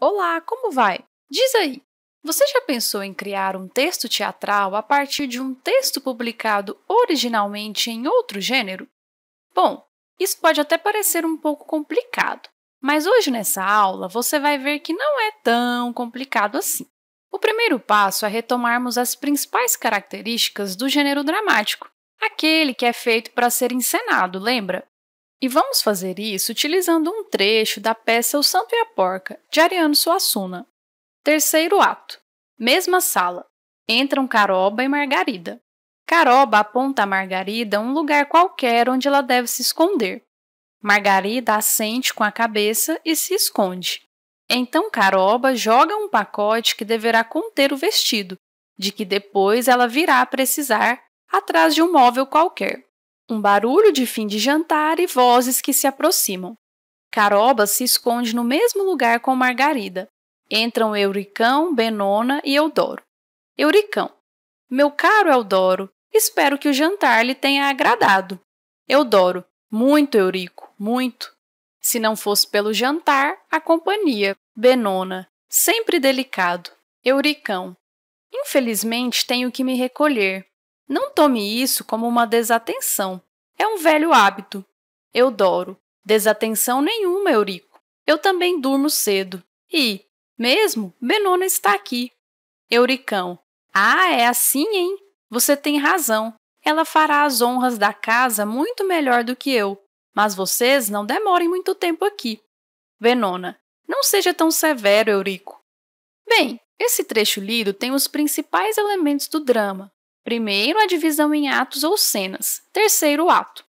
Olá, como vai? Diz aí, você já pensou em criar um texto teatral a partir de um texto publicado originalmente em outro gênero? Bom, isso pode até parecer um pouco complicado, mas hoje nessa aula você vai ver que não é tão complicado assim. O primeiro passo é retomarmos as principais características do gênero dramático, aquele que é feito para ser encenado, lembra? E vamos fazer isso utilizando um trecho da peça O Santo e a Porca, de Ariano Suassuna. Terceiro ato. Mesma sala. Entram Caroba e Margarida. Caroba aponta a Margarida um lugar qualquer onde ela deve se esconder. Margarida assente com a cabeça e se esconde. Então Caroba joga um pacote que deverá conter o vestido, de que depois ela virá precisar atrás de um móvel qualquer. Um barulho de fim de jantar e vozes que se aproximam. Caroba se esconde no mesmo lugar com Margarida. Entram Euricão, Benona e Eudoro. Euricão. Meu caro Eudoro, espero que o jantar lhe tenha agradado. Eudoro. Muito, Eurico, muito. Se não fosse pelo jantar, a companhia, Benona, sempre delicado, Euricão. Infelizmente tenho que me recolher. Não tome isso como uma desatenção. É um velho hábito. Eu doro. Desatenção nenhuma, Eurico. Eu também durmo cedo. E, mesmo, Benona está aqui. Euricão. Ah, é assim, hein? Você tem razão. Ela fará as honras da casa muito melhor do que eu. Mas vocês não demorem muito tempo aqui. Benona, Não seja tão severo, Eurico. Bem, esse trecho lido tem os principais elementos do drama, Primeiro, a divisão em atos ou cenas. Terceiro ato.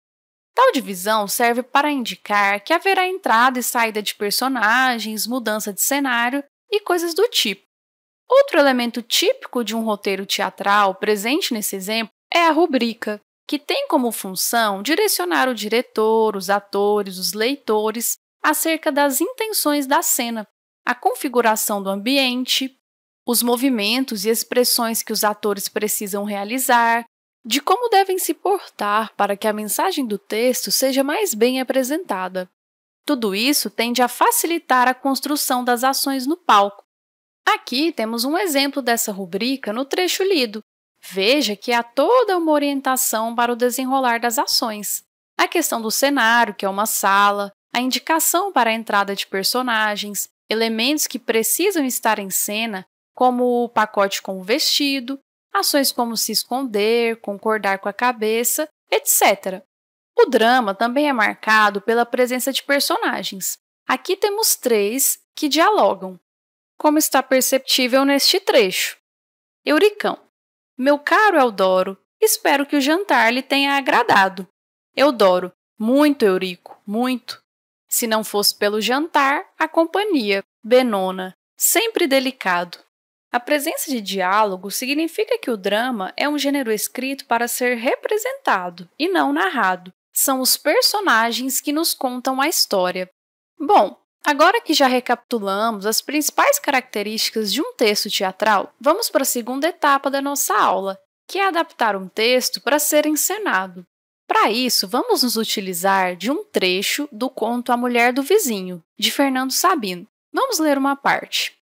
Tal divisão serve para indicar que haverá entrada e saída de personagens, mudança de cenário e coisas do tipo. Outro elemento típico de um roteiro teatral presente nesse exemplo é a rubrica, que tem como função direcionar o diretor, os atores, os leitores acerca das intenções da cena, a configuração do ambiente, os movimentos e expressões que os atores precisam realizar, de como devem se portar para que a mensagem do texto seja mais bem apresentada. Tudo isso tende a facilitar a construção das ações no palco. Aqui temos um exemplo dessa rubrica no trecho lido. Veja que há toda uma orientação para o desenrolar das ações. A questão do cenário, que é uma sala, a indicação para a entrada de personagens, elementos que precisam estar em cena como o pacote com o vestido, ações como se esconder, concordar com a cabeça, etc. O drama também é marcado pela presença de personagens. Aqui temos três que dialogam, como está perceptível neste trecho. Euricão, meu caro Eldoro, espero que o jantar lhe tenha agradado. Eudoro, muito Eurico, muito. Se não fosse pelo jantar, a companhia, Benona, sempre delicado. A presença de diálogo significa que o drama é um gênero escrito para ser representado e não narrado. São os personagens que nos contam a história. Bom, agora que já recapitulamos as principais características de um texto teatral, vamos para a segunda etapa da nossa aula, que é adaptar um texto para ser encenado. Para isso, vamos nos utilizar de um trecho do conto A Mulher do Vizinho, de Fernando Sabino. Vamos ler uma parte.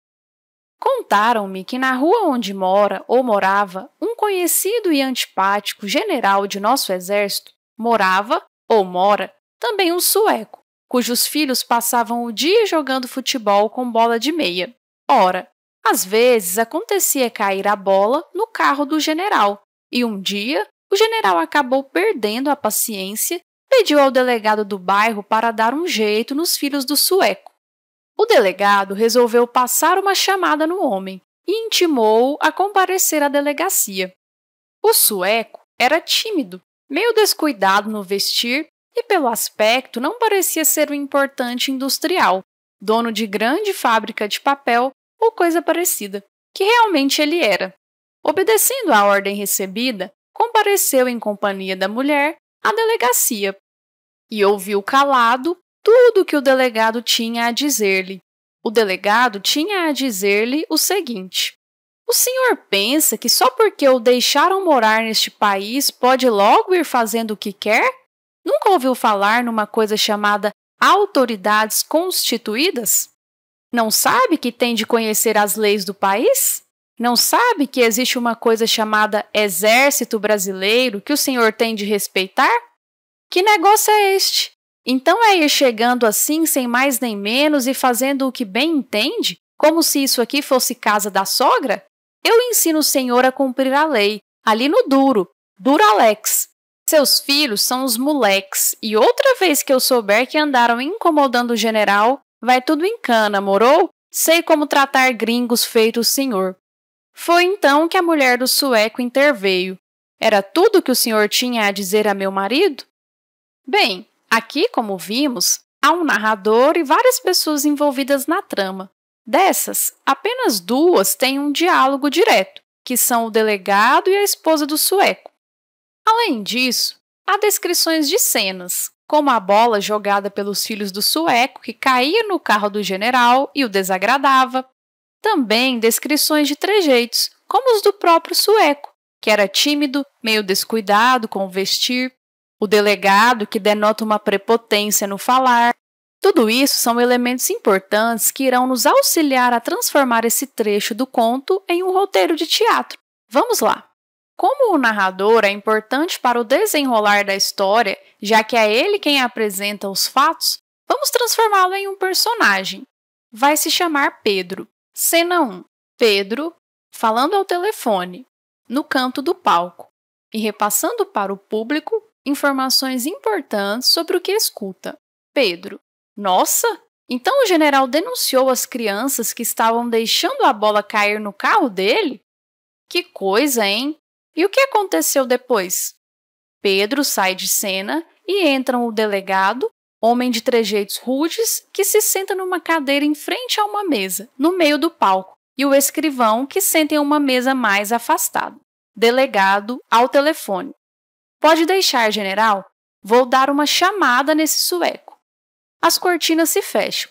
Contaram-me que na rua onde mora ou morava um conhecido e antipático general de nosso exército morava ou mora também um sueco, cujos filhos passavam o dia jogando futebol com bola de meia. Ora, às vezes acontecia cair a bola no carro do general, e um dia o general acabou perdendo a paciência, pediu ao delegado do bairro para dar um jeito nos filhos do sueco. O delegado resolveu passar uma chamada no homem e intimou-o a comparecer à delegacia. O sueco era tímido, meio descuidado no vestir e, pelo aspecto, não parecia ser um importante industrial, dono de grande fábrica de papel ou coisa parecida, que realmente ele era. Obedecendo à ordem recebida, compareceu em companhia da mulher à delegacia e ouviu calado tudo o que o delegado tinha a dizer-lhe. O delegado tinha a dizer-lhe o seguinte: O senhor pensa que só porque o deixaram morar neste país pode logo ir fazendo o que quer? Nunca ouviu falar numa coisa chamada autoridades constituídas? Não sabe que tem de conhecer as leis do país? Não sabe que existe uma coisa chamada Exército Brasileiro que o senhor tem de respeitar? Que negócio é este? Então é ir chegando assim, sem mais nem menos, e fazendo o que bem entende, como se isso aqui fosse casa da sogra? Eu ensino o senhor a cumprir a lei, ali no duro, duro Alex. Seus filhos são os moleques, e outra vez que eu souber que andaram incomodando o general, vai tudo em cana, morou? Sei como tratar gringos feito o senhor. Foi então que a mulher do sueco interveio. Era tudo que o senhor tinha a dizer a meu marido? Bem, Aqui, como vimos, há um narrador e várias pessoas envolvidas na trama. Dessas, apenas duas têm um diálogo direto, que são o delegado e a esposa do sueco. Além disso, há descrições de cenas, como a bola jogada pelos filhos do sueco que caía no carro do general e o desagradava. Também descrições de trejeitos, como os do próprio sueco, que era tímido, meio descuidado com o vestir o delegado, que denota uma prepotência no falar. Tudo isso são elementos importantes que irão nos auxiliar a transformar esse trecho do conto em um roteiro de teatro. Vamos lá! Como o narrador é importante para o desenrolar da história, já que é ele quem apresenta os fatos, vamos transformá-lo em um personagem. Vai se chamar Pedro. Cena 1. Pedro falando ao telefone, no canto do palco, e repassando para o público informações importantes sobre o que escuta. Pedro, nossa! Então o general denunciou as crianças que estavam deixando a bola cair no carro dele? Que coisa, hein? E o que aconteceu depois? Pedro sai de cena e entram o delegado, homem de trejeitos rudes, que se senta numa cadeira em frente a uma mesa, no meio do palco, e o escrivão, que senta em uma mesa mais afastada. Delegado ao telefone. Pode deixar, general. Vou dar uma chamada nesse sueco. As cortinas se fecham.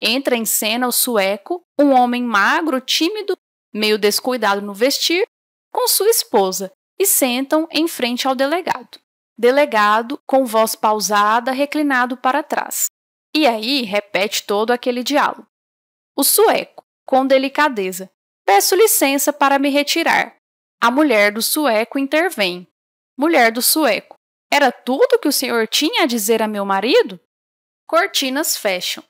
Entra em cena o sueco, um homem magro, tímido, meio descuidado no vestir, com sua esposa, e sentam em frente ao delegado. Delegado, com voz pausada, reclinado para trás. E aí repete todo aquele diálogo. O sueco, com delicadeza, peço licença para me retirar. A mulher do sueco intervém mulher do sueco. Era tudo que o senhor tinha a dizer a meu marido? Cortinas fecham.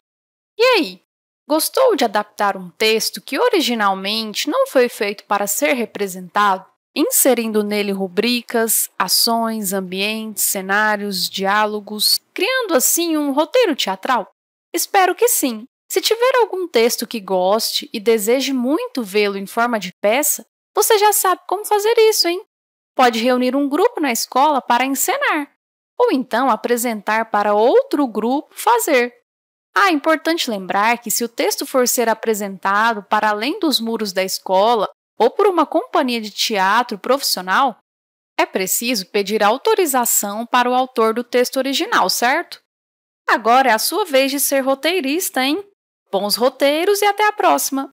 E aí? Gostou de adaptar um texto que originalmente não foi feito para ser representado, inserindo nele rubricas, ações, ambientes, cenários, diálogos, criando assim um roteiro teatral? Espero que sim. Se tiver algum texto que goste e deseje muito vê-lo em forma de peça, você já sabe como fazer isso, hein? Pode reunir um grupo na escola para encenar, ou então apresentar para outro grupo fazer. Ah, é importante lembrar que se o texto for ser apresentado para além dos muros da escola ou por uma companhia de teatro profissional, é preciso pedir autorização para o autor do texto original, certo? Agora é a sua vez de ser roteirista, hein? Bons roteiros e até a próxima!